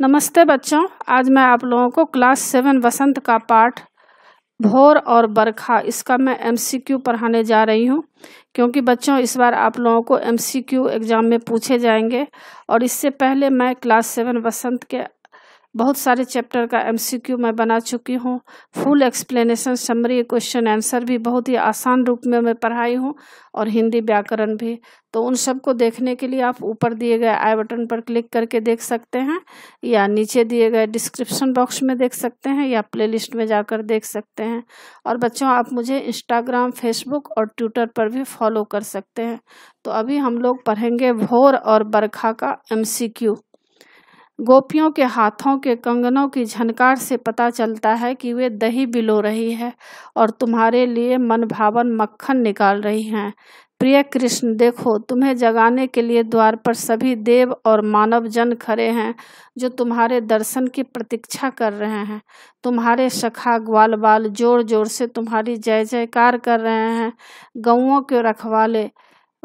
नमस्ते बच्चों आज मैं आप लोगों को क्लास सेवन वसंत का पाठ भोर और बरखा इसका मैं एमसीक्यू पढ़ाने जा रही हूँ क्योंकि बच्चों इस बार आप लोगों को एमसीक्यू एग्ज़ाम में पूछे जाएंगे और इससे पहले मैं क्लास सेवन वसंत के बहुत सारे चैप्टर का एमसीक्यू मैं बना चुकी हूँ full explanation summary question answer भी बहुत ही आसान रूप में मैं पढ़ाई हूँ और हिंदी व्याकरण भी तो उन सबको देखने के लिए आप ऊपर दिए गए आई बटन पर क्लिक करके देख सकते हैं या नीचे दिए गए डिस्क्रिप्शन बॉक्स में देख सकते हैं या प्ले में जाकर देख सकते हैं और बच्चों आप मुझे इंस्टाग्राम फेसबुक और ट्विटर पर भी फॉलो कर सकते हैं तो अभी हम लोग पढ़ेंगे भोर और बरखा का एम गोपियों के हाथों के कंगनों की झनकार से पता चलता है कि वे दही बिलो रही है और तुम्हारे लिए मनभावन मक्खन निकाल रही हैं प्रिय कृष्ण देखो तुम्हें जगाने के लिए द्वार पर सभी देव और मानव जन खड़े हैं जो तुम्हारे दर्शन की प्रतीक्षा कर रहे हैं तुम्हारे सखा ग्वाल बाल जोर जोर से तुम्हारी जय जयकार कर रहे हैं गऊँ के रखवाले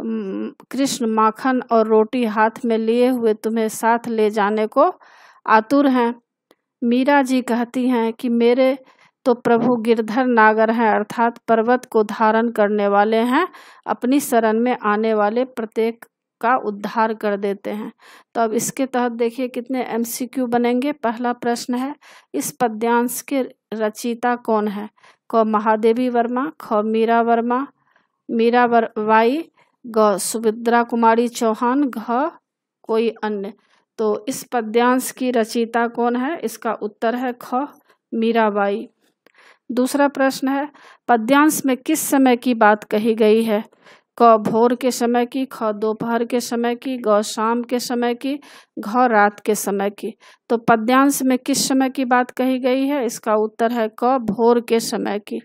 कृष्ण माखन और रोटी हाथ में लिए हुए तुम्हें साथ ले जाने को आतुर हैं मीरा जी कहती हैं कि मेरे तो प्रभु गिरधर नागर हैं अर्थात पर्वत को धारण करने वाले हैं अपनी शरण में आने वाले प्रत्येक का उद्धार कर देते हैं तो अब इसके तहत देखिए कितने एमसीक्यू बनेंगे पहला प्रश्न है इस पद्यांश के रचिता कौन है क महादेवी वर्मा ख मीरा वर्मा मीरा वर, वाई ग सुभद्रा कुमारी चौहान घ कोई अन्य तो इस पद्यांश की रचयिता कौन है इसका उत्तर है ख मीराबाई दूसरा प्रश्न है पद्यांश में किस समय की बात कही गई है क भोर के समय की ख दोपहर के समय की ग शाम के समय की घ रात के समय की तो पद्यांश में किस समय की बात कही गई है इसका उत्तर है क भोर के समय की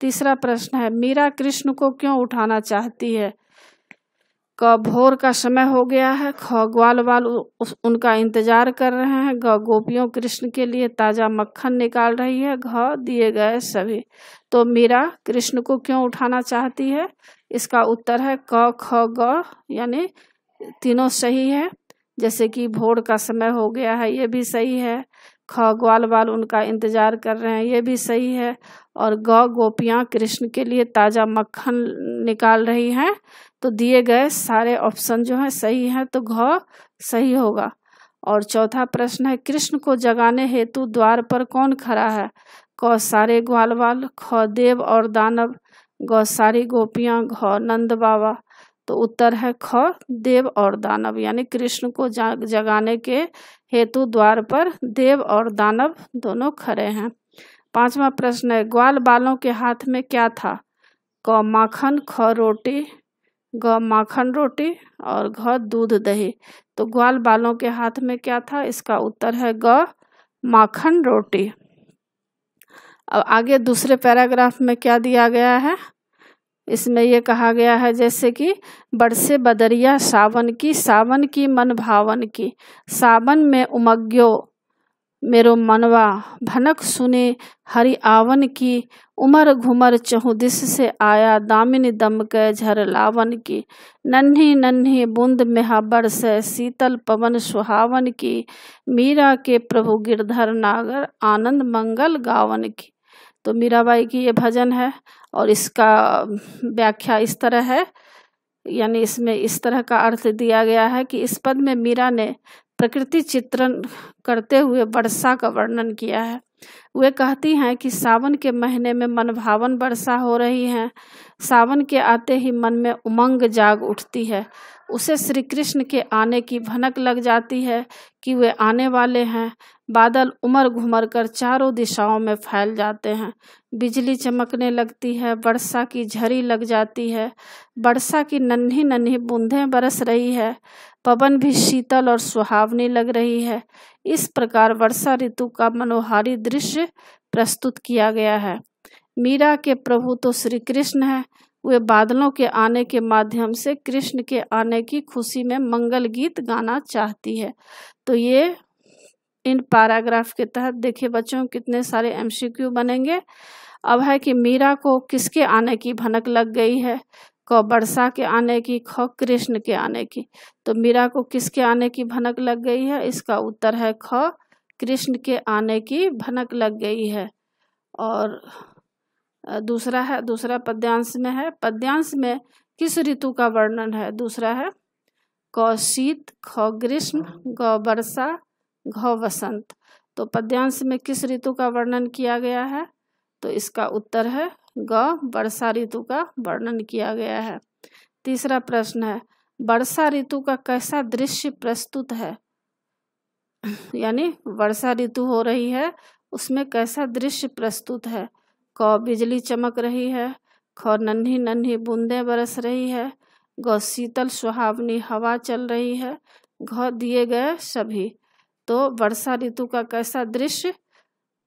तीसरा प्रश्न है मीरा कृष्ण को क्यों उठाना चाहती है क भोर का समय हो गया है ख ग्वाल वाल उस, उनका इंतजार कर रहे हैं ग गोपियों कृष्ण के लिए ताज़ा मक्खन निकाल रही है घ दिए गए सभी तो मीरा कृष्ण को क्यों उठाना चाहती है इसका उत्तर है क ख ग यानी तीनों सही है जैसे कि भोर का समय हो गया है ये भी सही है ख ग्वाल बाल उनका इंतजार कर रहे हैं ये भी सही है और गौ गोपियाँ कृष्ण के लिए ताज़ा मक्खन निकाल रही हैं तो दिए गए सारे ऑप्शन जो हैं सही हैं तो घ सही होगा और चौथा प्रश्न है कृष्ण को जगाने हेतु द्वार पर कौन खड़ा है क सारे ग्वाल बाल ख देव और दानव गौ सारी गोपियाँ घ नंद बाबा तो उत्तर है ख देव और दानव यानी कृष्ण को जगाने के हेतु द्वार पर देव और दानव दोनों खड़े हैं पांचवा प्रश्न है ग्वाल बालों के हाथ में क्या था क माखन ख रोटी ग माखन रोटी और घ दूध दही तो ग्वाल बालों के हाथ में क्या था इसका उत्तर है ग माखन रोटी अब आगे दूसरे पैराग्राफ में क्या दिया गया है इसमें यह कहा गया है जैसे कि बरसे बदरिया सावन की सावन की मन भावन की सावन में उमग्यो मेरो मनवा भनक सुने हरि आवन की उमर घुमर चहुदिस से आया दामिनी दम के झर लावन की नन्ही नन्ही बूंद मेहा बरस शीतल पवन सुहावन की मीरा के प्रभु गिरधर नागर आनंद मंगल गावन की तो मीराबाई की ये भजन है और इसका व्याख्या इस तरह है यानी इसमें इस तरह का अर्थ दिया गया है कि इस पद में मीरा ने प्रकृति चित्रण करते हुए वर्षा का वर्णन किया है वे कहती हैं कि सावन के महीने में मनभावन वर्षा हो रही है सावन के आते ही मन में उमंग जाग उठती है उसे श्री कृष्ण के आने की भनक लग जाती है कि वे आने वाले हैं बादल उमर घुमर कर चारों दिशाओं में फैल जाते हैं बिजली चमकने लगती है वर्षा की झड़ी लग जाती है वर्षा की नन्ही नन्ही बूंदें बरस रही है पवन भी शीतल और सुहावनी लग रही है इस प्रकार वर्षा ऋतु का मनोहारी दृश्य प्रस्तुत किया गया है मीरा के प्रभु तो श्री कृष्ण हैं वे बादलों के आने के माध्यम से कृष्ण के आने की खुशी में मंगल गीत गाना चाहती है तो ये इन पैराग्राफ के तहत देखिए बच्चों कितने सारे एमसीक्यू बनेंगे अब है कि मीरा को किसके आने की भनक लग गई है क वर्षा के आने की ख कृष्ण के आने की तो मीरा को किसके आने की भनक लग गई है इसका उत्तर है ख कृष्ण के आने की भनक लग गई है और दूसरा है दूसरा पद्यांश में है पद्यांश में किस ऋतु का वर्णन है दूसरा है कौशीत शीत ख ग्रीष्म ग वर्षा घ वसंत तो पद्यांश में किस ऋतु का वर्णन किया गया है तो इसका उत्तर है ग वर्षा ऋतु का वर्णन किया गया है तीसरा प्रश्न है वर्षा ऋतु का कैसा दृश्य प्रस्तुत है यानी वर्षा ऋतु हो रही है उसमें कैसा दृश्य प्रस्तुत है क बिजली चमक रही है ख नन्ही नन्ही बूंदे बरस रही है ग शीतल सुहावनी हवा चल रही है घ दिए गए सभी तो वर्षा ऋतु का कैसा दृश्य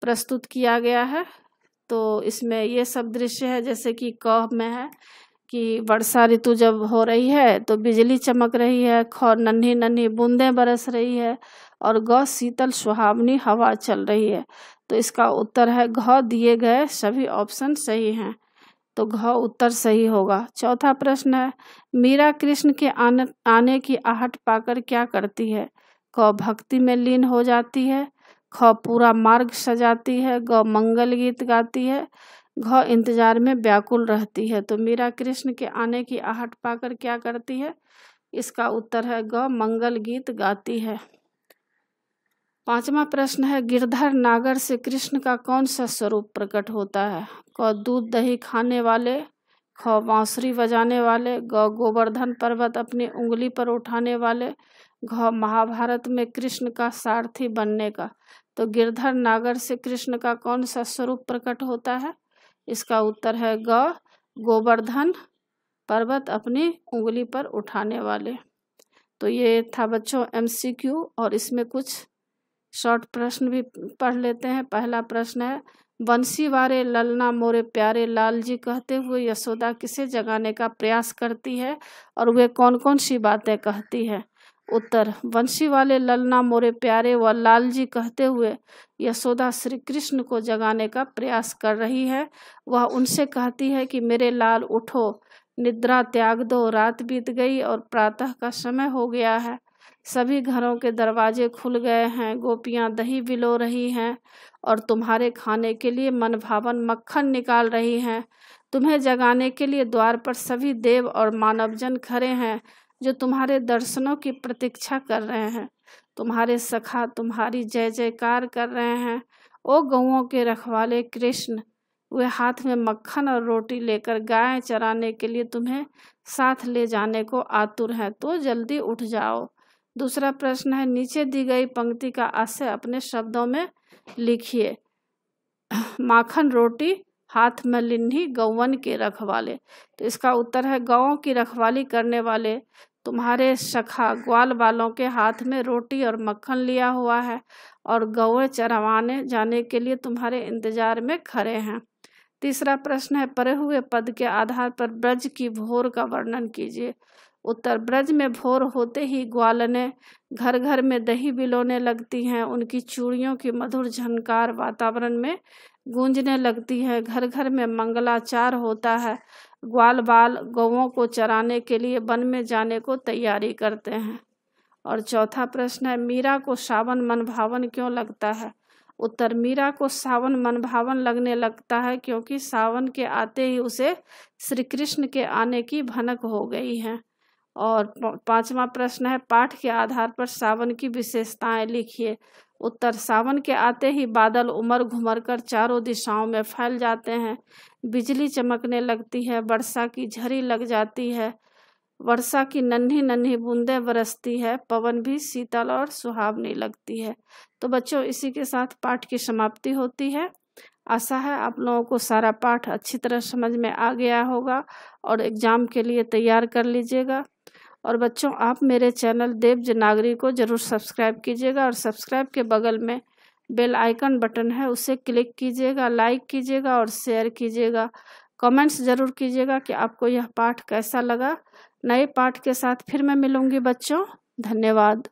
प्रस्तुत किया गया है तो इसमें ये सब दृश्य है जैसे कि क में है कि वर्षा ऋतु जब हो रही है तो बिजली चमक रही है ख नन्ही नन्ही बूंदे बरस रही है और ग शीतल सुहावनी हवा चल रही है तो इसका उत्तर है घ दिए गए सभी ऑप्शन सही हैं तो घ उत्तर सही होगा चौथा प्रश्न है मीरा कृष्ण के आने आने की आहट पाकर क्या करती है क भक्ति में लीन हो जाती है ख पूरा मार्ग सजाती है ग मंगल गीत गाती है घ इंतजार में व्याकुल रहती है तो मीरा कृष्ण के आने की आहट पाकर क्या करती है इसका उत्तर है ग मंगल गीत गाती है पांचवा प्रश्न है गिरधर नागर से कृष्ण का कौन सा स्वरूप प्रकट होता है क दूध दही खाने वाले ख बांसुरी बजाने वाले ग गोवर्धन पर्वत अपनी उंगली पर उठाने वाले घ महाभारत में कृष्ण का सारथी बनने का तो गिरधर नागर से कृष्ण का कौन सा स्वरूप प्रकट होता है इसका उत्तर है ग गोवर्धन पर्वत अपनी उंगली पर उठाने वाले तो ये था बच्चों एमसीक्यू और इसमें कुछ शॉर्ट प्रश्न भी पढ़ लेते हैं पहला प्रश्न है बंसी वारे ललना मोरे प्यारे लाल जी कहते हुए यशोदा किसे जगाने का प्रयास करती है और वे कौन कौन सी बातें कहती है उत्तर बंसी वाले ललना मोरे प्यारे व लाल जी कहते हुए यशोदा श्री कृष्ण को जगाने का प्रयास कर रही है वह उनसे कहती है कि मेरे लाल उठो निद्रा त्याग दो रात बीत गई और प्रातः का समय हो गया है सभी घरों के दरवाजे खुल गए हैं गोपियाँ दही बिलो रही हैं और तुम्हारे खाने के लिए मनभावन मक्खन निकाल रही हैं तुम्हें जगाने के लिए द्वार पर सभी देव और मानवजन खड़े हैं जो तुम्हारे दर्शनों की प्रतीक्षा कर रहे हैं तुम्हारे सखा तुम्हारी जय जयकार कर रहे हैं ओ गौओं के रखवाले कृष्ण वे हाथ में मक्खन और रोटी लेकर गाय चराने के लिए तुम्हें साथ ले जाने को आतुर हैं तो जल्दी उठ जाओ दूसरा प्रश्न है नीचे दी गई पंक्ति का आशय अपने शब्दों में लिखिए माखन रोटी हाथ में लिन्ही गौवन के रखवाले तो इसका उत्तर है गौ की रखवाली करने वाले तुम्हारे सखा ग्वाल वालों के हाथ में रोटी और मक्खन लिया हुआ है और गौ चरवाने जाने के लिए तुम्हारे इंतजार में खड़े हैं तीसरा प्रश्न है परे हुए पद के आधार पर ब्रज की भोर का वर्णन कीजिए उत्तर ब्रज में भोर होते ही ग्वालने घर घर में दही बिलोने लगती हैं उनकी चूड़ियों की मधुर झनकार वातावरण में गूंजने लगती है घर घर में मंगलाचार होता है ग्वाल बाल गौं को चराने के लिए वन में जाने को तैयारी करते हैं और चौथा प्रश्न है मीरा को सावन मनभावन क्यों लगता है उत्तर मीरा को सावन मनभावन लगने लगता है क्योंकि सावन के आते ही उसे श्री कृष्ण के आने की भनक हो गई है और पांचवा प्रश्न है पाठ के आधार पर सावन की विशेषताएं लिखिए उत्तर सावन के आते ही बादल उमर घुमर कर चारों दिशाओं में फैल जाते हैं बिजली चमकने लगती है वर्षा की झरी लग जाती है वर्षा की नन्ही नन्ही बूंदें बरसती है पवन भी शीतल और सुहावनी लगती है तो बच्चों इसी के साथ पाठ की समाप्ति होती है आशा है आप लोगों को सारा पाठ अच्छी तरह समझ में आ गया होगा और एग्ज़ाम के लिए तैयार कर लीजिएगा और बच्चों आप मेरे चैनल देव जनागरी को ज़रूर सब्सक्राइब कीजिएगा और सब्सक्राइब के बगल में बेल आइकन बटन है उसे क्लिक कीजिएगा लाइक कीजिएगा और शेयर कीजिएगा कमेंट्स ज़रूर कीजिएगा कि आपको यह पाठ कैसा लगा नए पाठ के साथ फिर मैं मिलूँगी बच्चों धन्यवाद